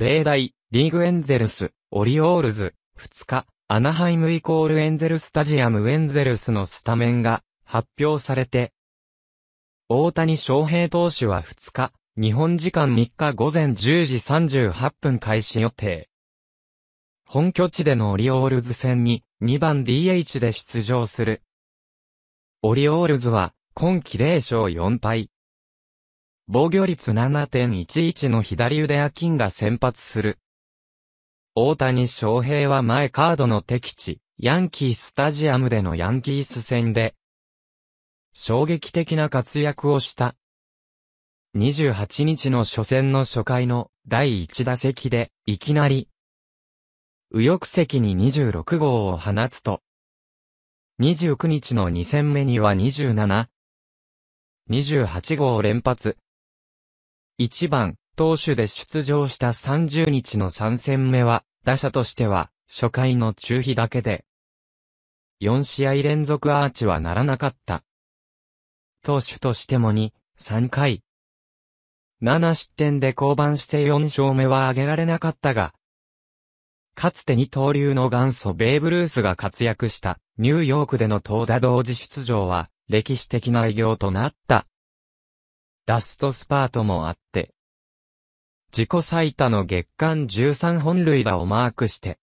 米大、リーグエンゼルス、オリオールズ、2日、アナハイムイコールエンゼルスタジアムエンゼルスのスタメンが発表されて、大谷翔平投手は2日、日本時間3日午前10時38分開始予定。本拠地でのオリオールズ戦に2番 DH で出場する。オリオールズは今季0勝4敗、防御率7.11の左腕アキンが先発する。大谷翔平は前カードの敵地、ヤンキースタジアムでのヤンキース戦で、衝撃的な活躍をした。28日の初戦の初回の第1打席で、いきなり、右翼席に26号を放つと、29日の2戦目には27、28号連発。1番、投手で出場した30日の3戦目は、打者としては、初回の中飛だけで、4試合連続アーチはならなかった。投手としても2、3回。7失点で降板して4勝目は挙げられなかったが、かつて二刀流の元祖ベーブ・ルースが活躍したニューヨークでの投打同時出場は歴史的な偉業となった。ラストスパートもあって、自己最多の月間13本塁打をマークして、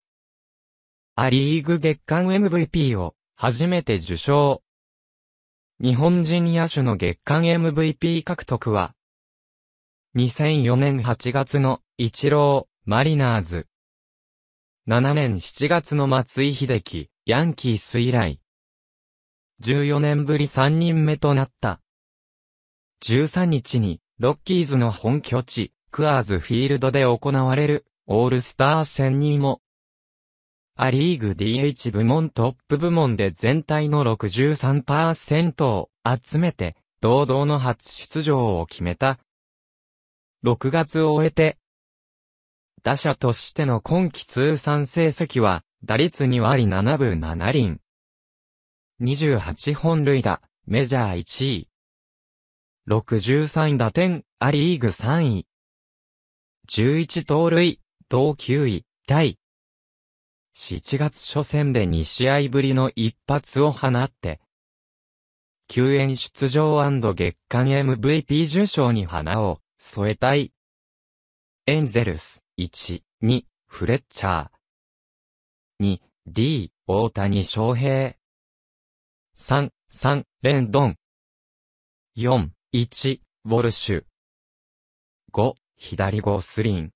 アリーグ月間 MVP を初めて受賞。日本人野手の月間 MVP 獲得は、2004年8月のイチロー、マリナーズ。7年7月の松井秀喜、ヤンキース以来。14年ぶり3人目となった13日に、ロッキーズの本拠地、クアーズフィールドで行われる、オールスター戦にも、アリーグ DH 部門トップ部門で全体の63%を集めて、堂々の初出場を決めた。6月を終えて、打者としての今季通算成績は、打率2割7分7厘。28本塁打、メジャー1位。63打点、アリーグ3位。11盗塁、同9位、タイ。7月初戦で2試合ぶりの一発を放って、救援出場月間 MVP 受賞に花を添えたい。エンゼルス、1、2、フレッチャー。2、D、大谷翔平。3、3、レンドン。4、1、ウォルシュ。5、左ゴースリン。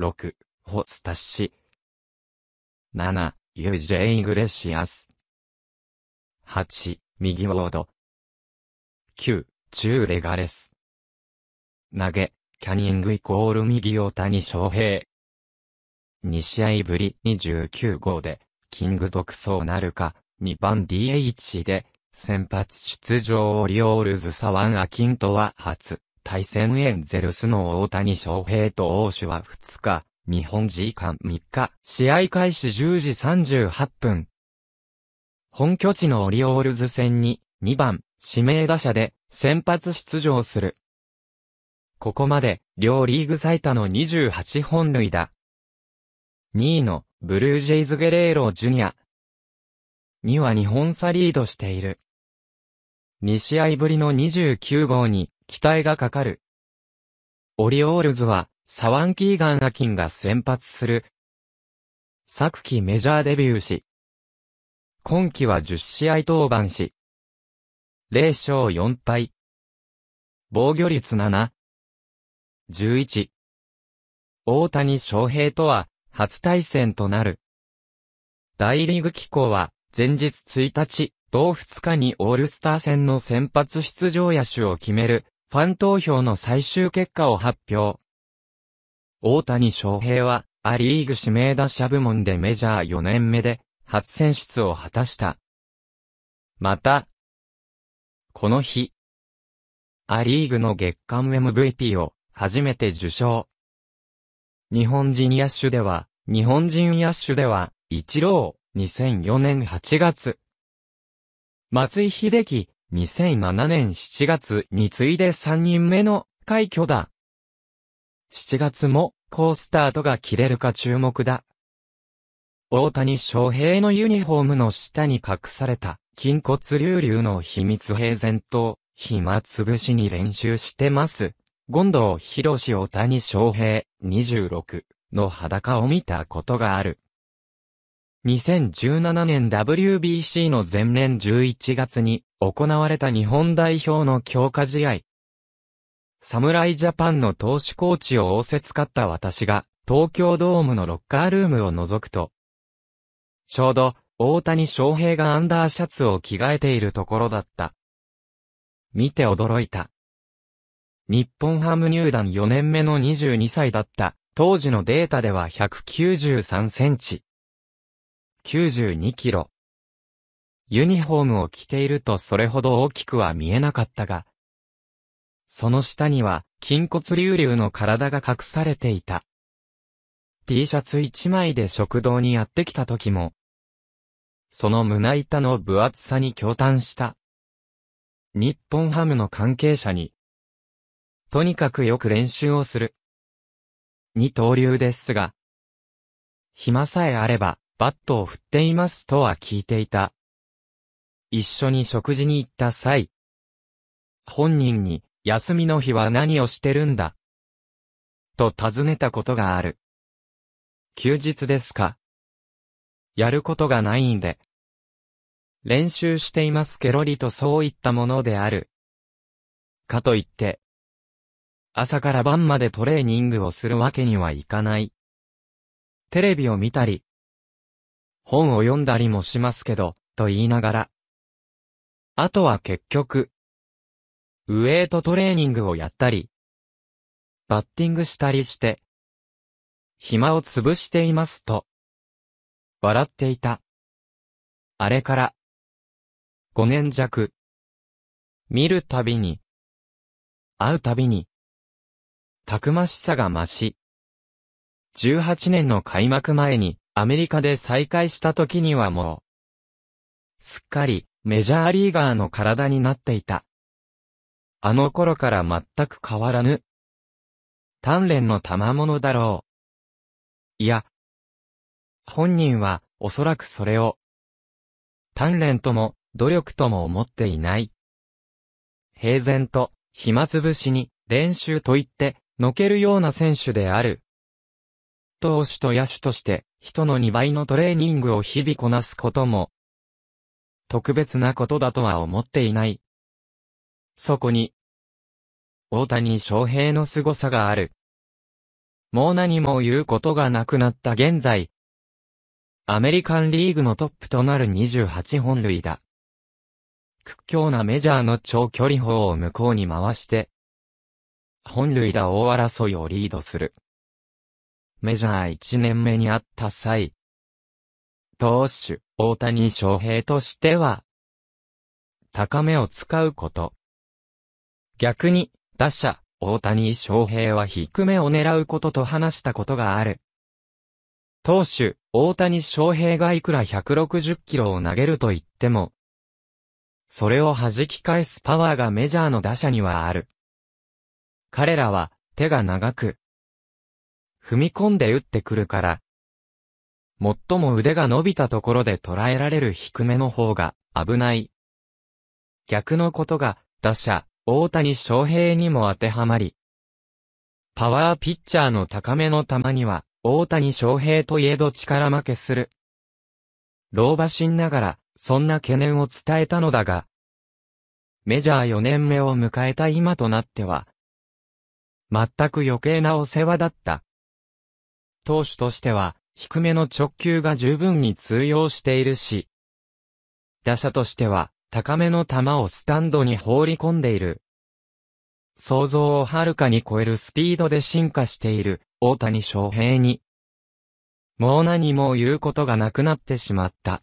6、ホスタッシ。7、ユージェイ・グレシアス。8、右ウォード。9、チューレガレス。投げ、キャニングイコール右タ谷翔平。2試合ぶり29号で、キング独走なるか、2番 DH で、先発出場オリオールズサワン・アキントは初、対戦エンゼルスの大谷翔平と王手は2日、日本時間3日、試合開始10時38分。本拠地のオリオールズ戦に、2番、指名打者で、先発出場する。ここまで、両リーグ最多の28本塁打。2位の、ブルージェイズ・ゲレーロ・ジュニア。2は日本差リードしている。2試合ぶりの29号に期待がかかる。オリオールズは、サワンキーガン・アキンが先発する。昨季メジャーデビューし、今季は10試合登板し、0勝4敗。防御率7、11。大谷翔平とは初対戦となる。大リーグ機構は前日1日、同2日にオールスター戦の先発出場野手を決める、ファン投票の最終結果を発表。大谷翔平は、アリーグ指名打者部門でメジャー4年目で、初選出を果たした。また、この日、アリーグの月間 MVP を初めて受賞。日本人野手では、日本人野手では、イチロー、2004年8月、松井秀喜、2007年7月に次いで3人目の快挙だ。7月も、好スタートが切れるか注目だ。大谷翔平のユニフォームの下に隠された、筋骨隆々の秘密平然と、暇つぶしに練習してます。権藤博士大谷翔平、26の裸を見たことがある。2017年 WBC の前年11月に行われた日本代表の強化試合。侍ジャパンの投手コーチを仰せつかった私が東京ドームのロッカールームを覗くと、ちょうど大谷翔平がアンダーシャツを着替えているところだった。見て驚いた。日本ハム入団4年目の22歳だった。当時のデータでは193センチ。92キロ。ユニフォームを着ているとそれほど大きくは見えなかったが、その下には、筋骨隆々の体が隠されていた。T シャツ1枚で食堂にやってきた時も、その胸板の分厚さに驚嘆した。日本ハムの関係者に、とにかくよく練習をする。二刀流ですが、暇さえあれば、バットを振っていますとは聞いていた。一緒に食事に行った際、本人に、休みの日は何をしてるんだと尋ねたことがある。休日ですかやることがないんで。練習していますけろりとそういったものである。かといって、朝から晩までトレーニングをするわけにはいかない。テレビを見たり、本を読んだりもしますけど、と言いながら。あとは結局、ウエイトトレーニングをやったり、バッティングしたりして、暇を潰していますと、笑っていた。あれから、5年弱、見るたびに、会うたびに、たくましさが増し、18年の開幕前に、アメリカで再会した時にはもう、すっかりメジャーリーガーの体になっていた。あの頃から全く変わらぬ。鍛錬の賜物だろう。いや、本人はおそらくそれを、鍛錬とも努力とも思っていない。平然と暇つぶしに練習と言ってのけるような選手である。投手と野手として人の2倍のトレーニングを日々こなすことも、特別なことだとは思っていない。そこに、大谷翔平の凄さがある。もう何も言うことがなくなった現在、アメリカンリーグのトップとなる28本塁打。屈強なメジャーの長距離砲を向こうに回して、本塁打大争いをリードする。メジャー1年目にあった際、投手、大谷翔平としては、高めを使うこと。逆に、打者、大谷翔平は低めを狙うことと話したことがある。投手、大谷翔平がいくら160キロを投げると言っても、それを弾き返すパワーがメジャーの打者にはある。彼らは手が長く、踏み込んで打ってくるから。最も腕が伸びたところで捉えられる低めの方が危ない。逆のことが打者、大谷翔平にも当てはまり。パワーピッチャーの高めの球には大谷翔平といえど力負けする。老婆心ながら、そんな懸念を伝えたのだが、メジャー4年目を迎えた今となっては、全く余計なお世話だった。投手としては、低めの直球が十分に通用しているし、打者としては、高めの球をスタンドに放り込んでいる。想像をはるかに超えるスピードで進化している、大谷翔平に。もう何も言うことがなくなってしまった。